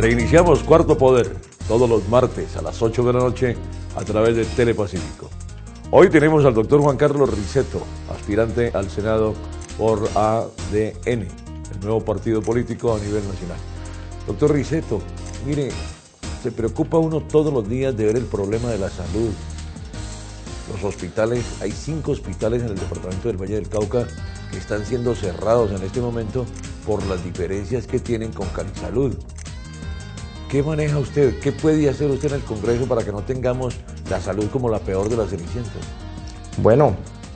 Reiniciamos Cuarto Poder todos los martes a las 8 de la noche a través de Telepacífico. Hoy tenemos al doctor Juan Carlos Riceto, aspirante al Senado por ADN, el nuevo partido político a nivel nacional. Doctor Riceto, mire, se preocupa uno todos los días de ver el problema de la salud. Los hospitales, hay cinco hospitales en el departamento del Valle del Cauca que están siendo cerrados en este momento por las diferencias que tienen con Cali Salud. ¿Qué maneja usted? ¿Qué puede hacer usted en el Congreso para que no tengamos la salud como la peor de las deficientes? Bueno,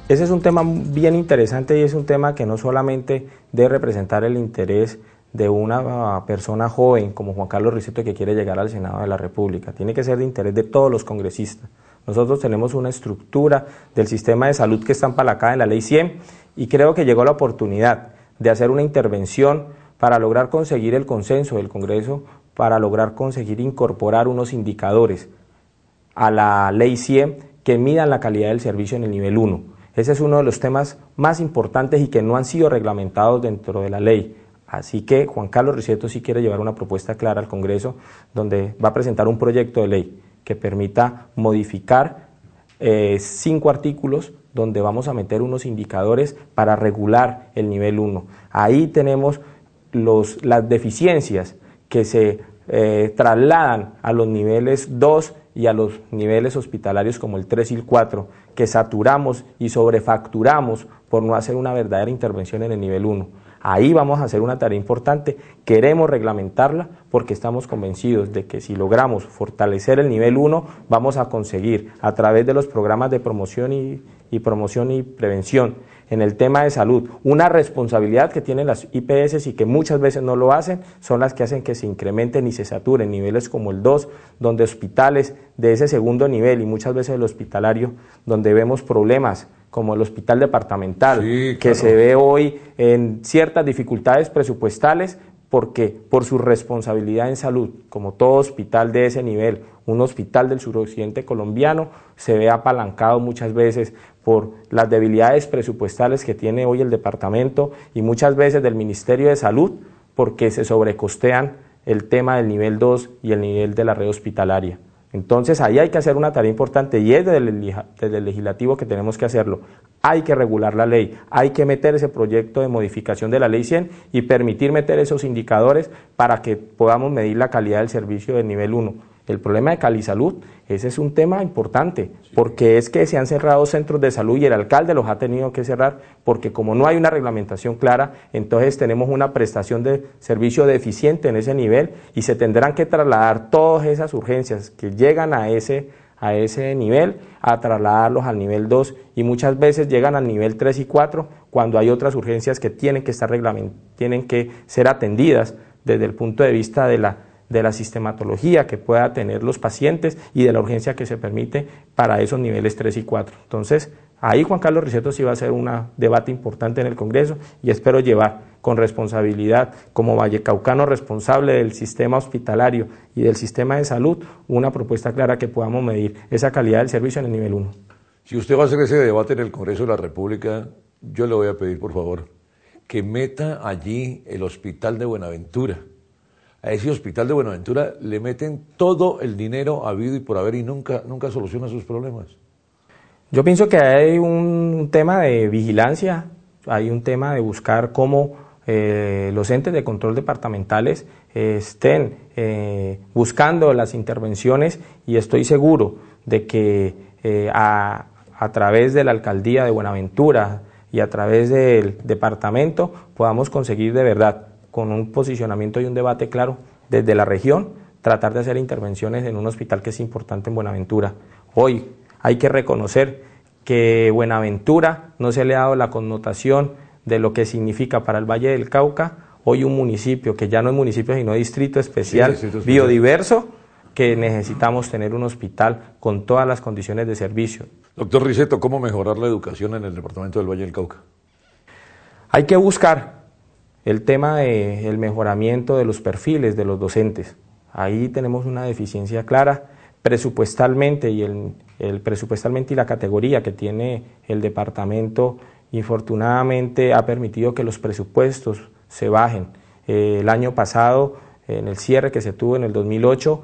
ese es un tema bien interesante y es un tema que no solamente debe representar el interés de una persona joven como Juan Carlos Riceto que quiere llegar al Senado de la República. Tiene que ser de interés de todos los congresistas. Nosotros tenemos una estructura del sistema de salud que está empalacada en la Ley 100 y creo que llegó la oportunidad de hacer una intervención para lograr conseguir el consenso del Congreso para lograr conseguir incorporar unos indicadores a la ley CIE que midan la calidad del servicio en el nivel 1. Ese es uno de los temas más importantes y que no han sido reglamentados dentro de la ley. Así que Juan Carlos Riceto sí quiere llevar una propuesta clara al Congreso donde va a presentar un proyecto de ley que permita modificar eh, cinco artículos donde vamos a meter unos indicadores para regular el nivel 1. Ahí tenemos las deficiencias que se eh, trasladan a los niveles 2 y a los niveles hospitalarios como el 3 y el 4, que saturamos y sobrefacturamos por no hacer una verdadera intervención en el nivel 1. Ahí vamos a hacer una tarea importante, queremos reglamentarla porque estamos convencidos de que si logramos fortalecer el nivel 1, vamos a conseguir a través de los programas de promoción y promoción y prevención en el tema de salud, una responsabilidad que tienen las IPS y que muchas veces no lo hacen, son las que hacen que se incrementen y se saturen niveles como el 2, donde hospitales de ese segundo nivel y muchas veces el hospitalario, donde vemos problemas como el hospital departamental, que se ve hoy en ciertas dificultades presupuestales, porque por su responsabilidad en salud, como todo hospital de ese nivel, un hospital del suroccidente colombiano, se ve apalancado muchas veces por las debilidades presupuestales que tiene hoy el departamento y muchas veces del Ministerio de Salud, porque se sobrecostean el tema del nivel 2 y el nivel de la red hospitalaria. Entonces ahí hay que hacer una tarea importante y es desde el, desde el legislativo que tenemos que hacerlo, hay que regular la ley, hay que meter ese proyecto de modificación de la ley 100 y permitir meter esos indicadores para que podamos medir la calidad del servicio de nivel 1. El problema de Calisalud, ese es un tema importante, porque es que se han cerrado centros de salud y el alcalde los ha tenido que cerrar, porque como no hay una reglamentación clara, entonces tenemos una prestación de servicio deficiente en ese nivel y se tendrán que trasladar todas esas urgencias que llegan a ese a ese nivel, a trasladarlos al nivel 2 y muchas veces llegan al nivel 3 y 4 cuando hay otras urgencias que tienen que, estar tienen que ser atendidas desde el punto de vista de la, de la sistematología que pueda tener los pacientes y de la urgencia que se permite para esos niveles 3 y 4. Entonces, Ahí Juan Carlos Riceto sí va a ser un debate importante en el Congreso y espero llevar con responsabilidad, como vallecaucano responsable del sistema hospitalario y del sistema de salud, una propuesta clara que podamos medir esa calidad del servicio en el nivel 1. Si usted va a hacer ese debate en el Congreso de la República, yo le voy a pedir, por favor, que meta allí el Hospital de Buenaventura. A ese Hospital de Buenaventura le meten todo el dinero habido y por haber y nunca, nunca soluciona sus problemas. Yo pienso que hay un tema de vigilancia, hay un tema de buscar cómo eh, los entes de control departamentales eh, estén eh, buscando las intervenciones y estoy seguro de que a, través de la alcaldía de Buenaventura y a través del departamento podamos conseguir de verdad, con un posicionamiento y un debate claro desde la región, tratar de hacer intervenciones en un hospital que es importante en Buenaventura. Hoy, hay que reconocer que Buenaventura no se le ha dado la connotación de lo que significa para el Valle del Cauca, hoy un municipio que ya no es municipio sino distrito especial, biodiverso, que necesitamos tener un hospital con todas las condiciones de servicio. Doctor Riceto, ¿cómo mejorar la educación en el departamento del Valle del Cauca? Hay que buscar el tema del mejoramiento de los perfiles de los docentes. Ahí tenemos una deficiencia clara presupuestalmente y el, presupuestalmente y la categoría que tiene el departamento infortunadamente ha permitido que los presupuestos se bajen. Eh, el año pasado, en el cierre que se tuvo en el 2008,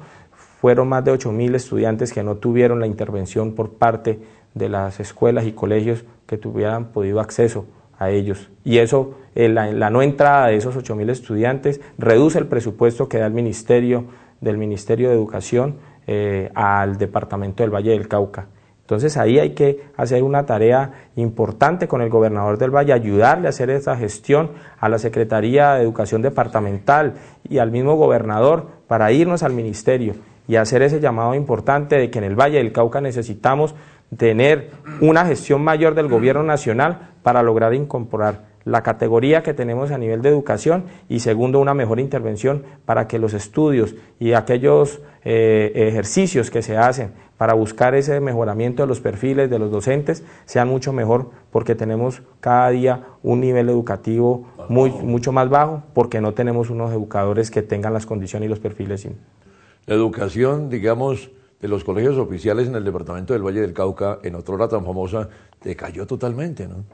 fueron más de 8.000 estudiantes que no tuvieron la intervención por parte de las escuelas y colegios que tuvieran podido acceso a ellos. Y eso, eh, la, no entrada de esos 8.000 estudiantes reduce el presupuesto que da el Ministerio del Ministerio de Educación eh, al departamento del Valle del Cauca. Entonces ahí hay que hacer una tarea importante con el gobernador del Valle, ayudarle a hacer esa gestión a la Secretaría de Educación Departamental y al mismo gobernador para irnos al ministerio y hacer ese llamado importante de que en el Valle del Cauca necesitamos tener una gestión mayor del gobierno nacional para lograr incorporar la categoría que tenemos a nivel de educación y segundo, una mejor intervención para que los estudios y aquellos eh, ejercicios que se hacen para buscar ese mejoramiento de los perfiles de los docentes sean mucho mejor porque tenemos cada día un nivel educativo muy, mucho más bajo porque no tenemos unos educadores que tengan las condiciones y los perfiles. La educación, digamos, de los colegios oficiales en el departamento del Valle del Cauca, en otra hora tan famosa, decayó totalmente, ¿no?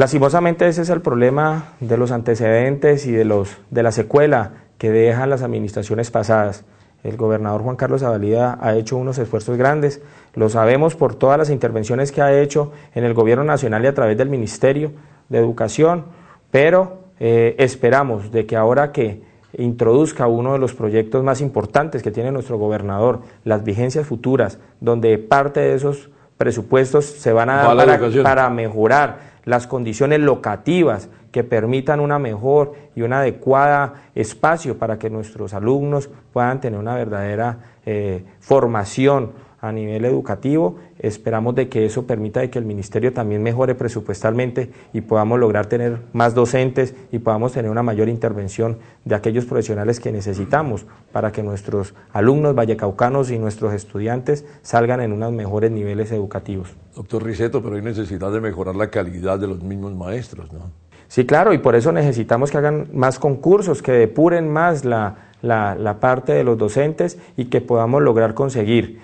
Lastimosamente ese es el problema de los antecedentes y de, los, de la secuela que dejan las administraciones pasadas. El gobernador Juan Carlos Avalida ha hecho unos esfuerzos grandes, lo sabemos por todas las intervenciones que ha hecho en el gobierno nacional y a través del Ministerio de Educación, pero eh, esperamos de que ahora que introduzca uno de los proyectos más importantes que tiene nuestro gobernador, las vigencias futuras, donde parte de esos presupuestos se van a dar para, mejorar las condiciones locativas que permitan una mejor y un adecuado espacio para que nuestros alumnos puedan tener una verdadera eh, formación a nivel educativo. Esperamos de que eso permita que el ministerio también mejore presupuestalmente y podamos lograr tener más docentes y podamos tener una mayor intervención de aquellos profesionales que necesitamos para que nuestros alumnos vallecaucanos y nuestros estudiantes salgan en unos mejores niveles educativos. Doctor Riceto, pero hay necesidad de mejorar la calidad de los mismos maestros, ¿no? Sí, claro, y por eso necesitamos que hagan más concursos, que depuren más la parte de los docentes y que podamos lograr conseguir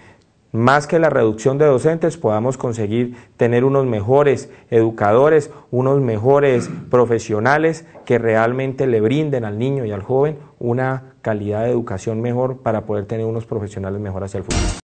más que la reducción de docentes, podamos conseguir tener unos mejores educadores, unos mejores profesionales que realmente le brinden al niño y al joven una calidad de educación mejor para poder tener unos profesionales mejor hacia el futuro.